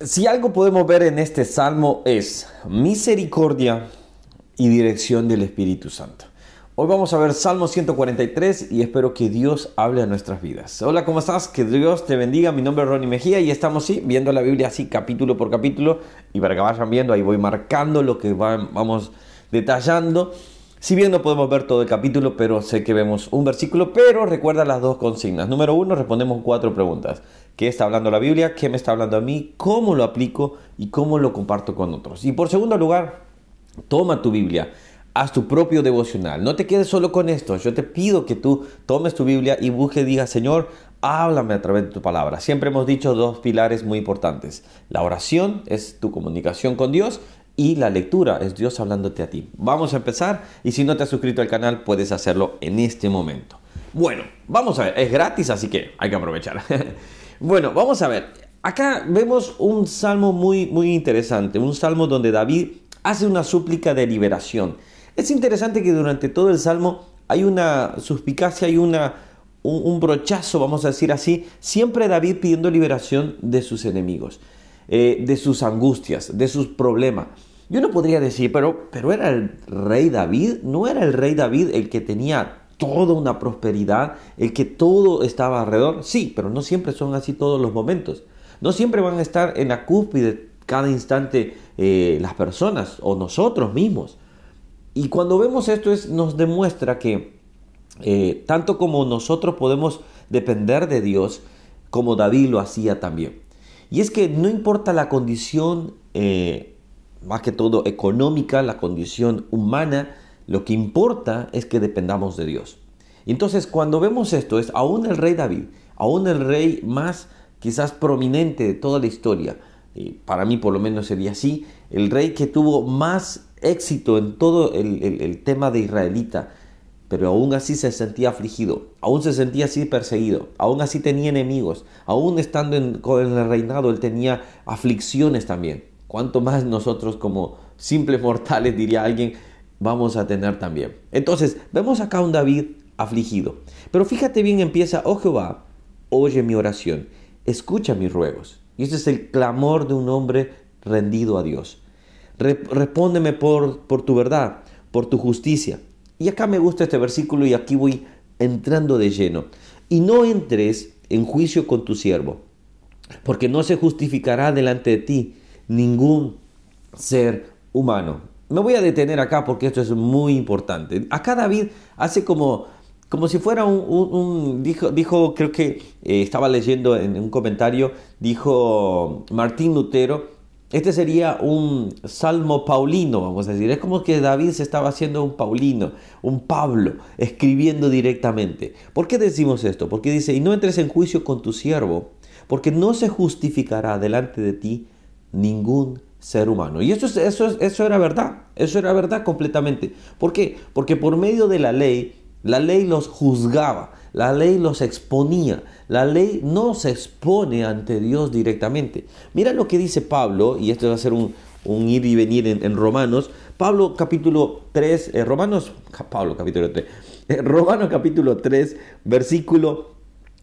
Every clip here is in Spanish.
Si algo podemos ver en este salmo es misericordia y dirección del Espíritu Santo. Hoy vamos a ver Salmo 143 y espero que Dios hable a nuestras vidas. Hola, ¿cómo estás? Que Dios te bendiga. Mi nombre es Ronnie Mejía y estamos viendo la Biblia así capítulo por capítulo. Y para que vayan viendo, ahí voy marcando lo que vamos detallando. Si bien no podemos ver todo el capítulo, pero sé que vemos un versículo, pero recuerda las dos consignas. Número uno, respondemos cuatro preguntas. ¿Qué está hablando la Biblia? ¿Qué me está hablando a mí? ¿Cómo lo aplico? ¿Y cómo lo comparto con otros? Y por segundo lugar, toma tu Biblia. Haz tu propio devocional. No te quedes solo con esto. Yo te pido que tú tomes tu Biblia y busques, digas, Señor, háblame a través de tu palabra. Siempre hemos dicho dos pilares muy importantes. La oración es tu comunicación con Dios y la lectura es Dios hablándote a ti. Vamos a empezar y si no te has suscrito al canal puedes hacerlo en este momento. Bueno, vamos a ver, es gratis así que hay que aprovechar. bueno, vamos a ver, acá vemos un salmo muy, muy interesante, un salmo donde David hace una súplica de liberación. Es interesante que durante todo el salmo hay una suspicacia, hay una, un, brochazo, vamos a decir así, siempre David pidiendo liberación de sus enemigos. Eh, de sus angustias, de sus problemas. Yo no podría decir, pero, pero era el rey David, no era el rey David el que tenía toda una prosperidad, el que todo estaba alrededor. Sí, pero no siempre son así todos los momentos. No siempre van a estar en la cúspide cada instante eh, las personas o nosotros mismos. Y cuando vemos esto es, nos demuestra que eh, tanto como nosotros podemos depender de Dios, como David lo hacía también. Y es que no importa la condición eh, más que todo económica, la condición humana, lo que importa es que dependamos de Dios. Y entonces cuando vemos esto es aún el rey David, aún el rey más quizás prominente de toda la historia, y para mí por lo menos sería así, el rey que tuvo más éxito en todo el, tema de israelita, pero aún así se sentía afligido, aún se sentía así perseguido, aún así tenía enemigos, aún estando en, en el reinado él tenía aflicciones también cuanto más nosotros como simples mortales, diría alguien, vamos a tener también. Entonces, vemos acá un David afligido. Pero fíjate bien, empieza, oh Jehová, oye mi oración, escucha mis ruegos. Y ese es el clamor de un hombre rendido a Dios. respóndeme por, por tu verdad, por tu justicia. Y acá me gusta este versículo y aquí voy entrando de lleno. Y no entres en juicio con tu siervo, porque no se justificará delante de ti, ningún ser humano. Me voy a detener acá porque esto es muy importante. Acá David hace como, como si fuera un... dijo, dijo, creo que eh, estaba leyendo en un comentario, dijo Martín Lutero, este sería un salmo paulino, vamos a decir. Es como que David se estaba haciendo un paulino, un Pablo, escribiendo directamente. ¿Por qué decimos esto? Porque dice, y no entres en juicio con tu siervo, porque no se justificará delante de ti ningún ser humano. Y eso, eso, eso era verdad, eso era verdad completamente. ¿Por qué? Porque por medio de la ley, la ley los juzgaba, la ley los exponía, la ley no se expone ante Dios directamente. Mira lo que dice Pablo, y esto va a ser un, ir y venir en, Romanos. Pablo capítulo 3, eh, Romanos, Pablo capítulo 3, eh, Romanos capítulo 3, versículo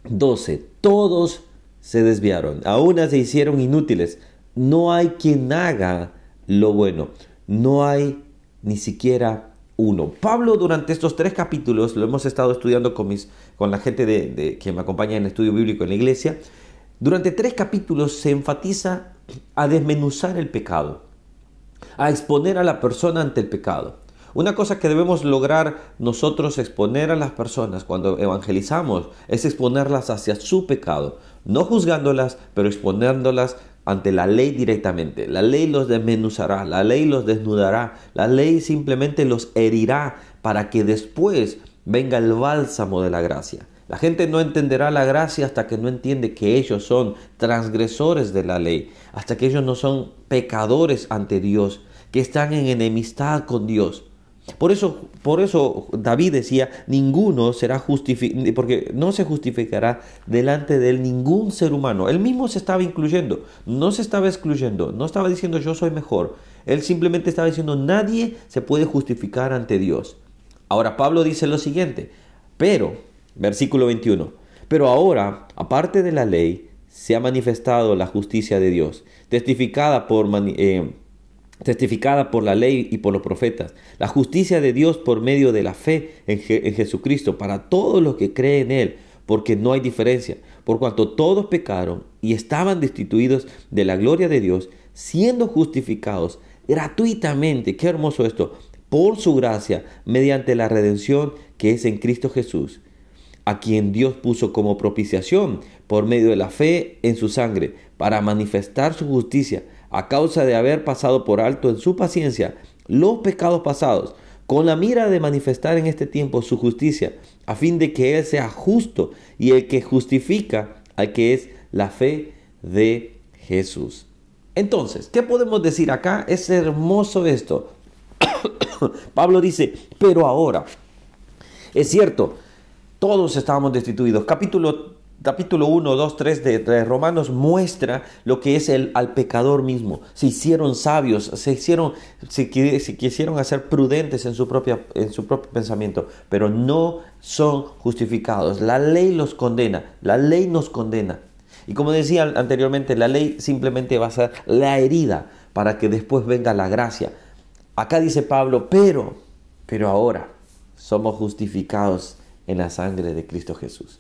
12. Todos se desviaron, aún se hicieron inútiles no hay quien haga lo bueno, no hay ni siquiera uno. Pablo durante estos tres capítulos, lo hemos estado estudiando con, mis, con la gente de, que me acompaña en el estudio bíblico en la iglesia, durante tres capítulos se enfatiza a desmenuzar el pecado, a exponer a la persona ante el pecado. Una cosa que debemos lograr nosotros exponer a las personas cuando evangelizamos es exponerlas hacia su pecado, no juzgándolas, pero exponiéndolas ante la ley directamente. La ley los desmenuzará, la ley los desnudará, la ley simplemente los herirá para que después venga el bálsamo de la gracia. La gente no entenderá la gracia hasta que no entiende que ellos son transgresores de la ley, hasta que ellos no son pecadores ante Dios, que están en enemistad con Dios. Por eso, por eso David decía, ninguno será justificado, porque no se justificará delante de él ningún ser humano. Él mismo se estaba incluyendo, no se estaba excluyendo, no estaba diciendo yo soy mejor. Él simplemente estaba diciendo nadie se puede justificar ante Dios. Ahora Pablo dice lo siguiente, pero, versículo 21, pero ahora, aparte de la ley, se ha manifestado la justicia de Dios, testificada por... Eh, testificada por la ley y por los profetas, la justicia de Dios por medio de la fe en, Jesucristo para todos los que creen en Él, porque no hay diferencia, por cuanto todos pecaron y estaban destituidos de la gloria de Dios, siendo justificados gratuitamente, qué hermoso esto, por su gracia, mediante la redención que es en Cristo Jesús, a quien Dios puso como propiciación por medio de la fe en su sangre, para manifestar su justicia a causa de haber pasado por alto en su paciencia los pecados pasados, con la mira de manifestar en este tiempo su justicia, a fin de que Él sea justo y el que justifica al que es la fe de Jesús. Entonces, ¿qué podemos decir acá? Es hermoso esto. Pablo dice, pero ahora, es cierto, todos estábamos destituidos. Capítulo capítulo 1, 2, 3 de, Romanos muestra lo que es el al pecador mismo. Se hicieron sabios, se hicieron, quisieron hacer prudentes en su, propia, en su propio pensamiento, pero no son justificados. La ley los condena, la ley nos condena. Y como decía anteriormente, la ley simplemente va a ser la herida para que después venga la gracia. Acá dice Pablo, pero, pero ahora somos justificados en la sangre de Cristo Jesús.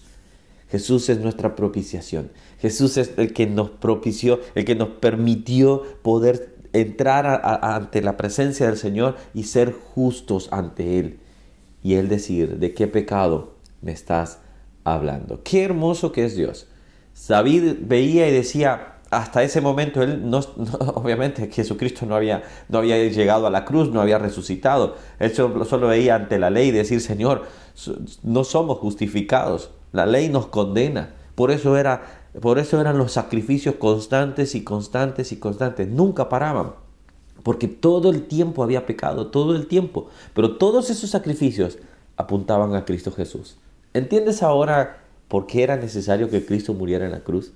Jesús es nuestra propiciación. Jesús es el que nos propició, el que nos permitió poder entrar ante la presencia del Señor y ser justos ante Él. Y Él decir, ¿de qué pecado me estás hablando? Qué hermoso que es Dios. David veía y decía, hasta ese momento él no, obviamente Jesucristo no había, no había llegado a la cruz, no había resucitado. Él solo, solo veía ante la ley decir, Señor, no somos justificados la ley nos condena. Por eso, era, por eso eran los sacrificios constantes y constantes y constantes. Nunca paraban. Porque todo el tiempo había pecado, todo el tiempo. Pero todos esos sacrificios apuntaban a Cristo Jesús. ¿Entiendes ahora por qué era necesario que Cristo muriera en la cruz?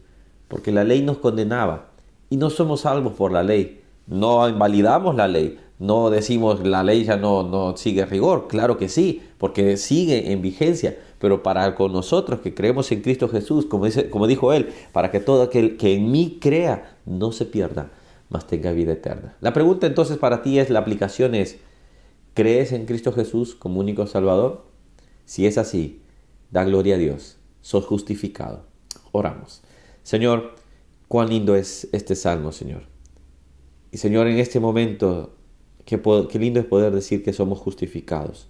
Porque la ley nos condenaba y no somos salvos por la ley. No invalidamos la ley, no decimos la ley ya no, no sigue rigor, claro que sí, porque sigue en vigencia, pero para con nosotros que creemos en Cristo Jesús, como, dice, como dijo él, para que todo aquel que en mí crea no se pierda, mas tenga vida eterna. La pregunta entonces para ti es, la aplicación es, ¿crees en Cristo Jesús como único Salvador? Si es así, da gloria a Dios, sos justificado. Oramos. Señor, cuán lindo es este salmo, Señor. Y Señor, en este momento, qué lindo es poder decir que somos justificados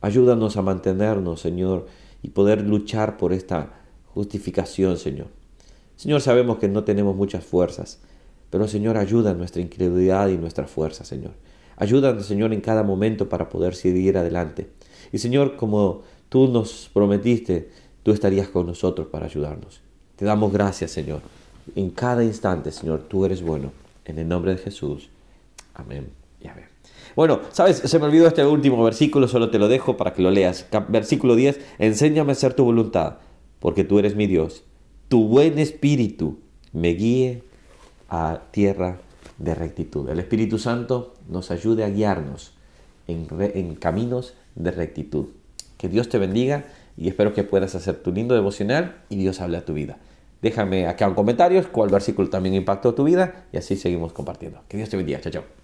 Ayúdanos a mantenernos, Señor, y poder luchar por esta justificación, Señor. Señor, sabemos que no tenemos muchas fuerzas, pero Señor, ayuda nuestra incredulidad y nuestra fuerza, Señor. Ayúdanos, Señor, en cada momento para poder seguir adelante. Y Señor, como tú nos prometiste, tú estarías con nosotros para ayudarnos. Te damos gracias, Señor. En cada instante, Señor, tú eres bueno. En el nombre de Jesús. Amén. Bueno, sabes, se me olvidó este último versículo, solo te lo dejo para que lo leas. Versículo 10, enséñame a hacer tu voluntad, porque tú eres mi Dios. Tu buen espíritu me guíe a tierra de rectitud. El Espíritu Santo nos ayude a guiarnos en, caminos de rectitud. Que Dios te bendiga y espero que puedas hacer tu lindo devocional y Dios hable a tu vida. Déjame acá en comentarios cuál versículo también impactó tu vida y así seguimos compartiendo. Que Dios te bendiga. Chao, chao.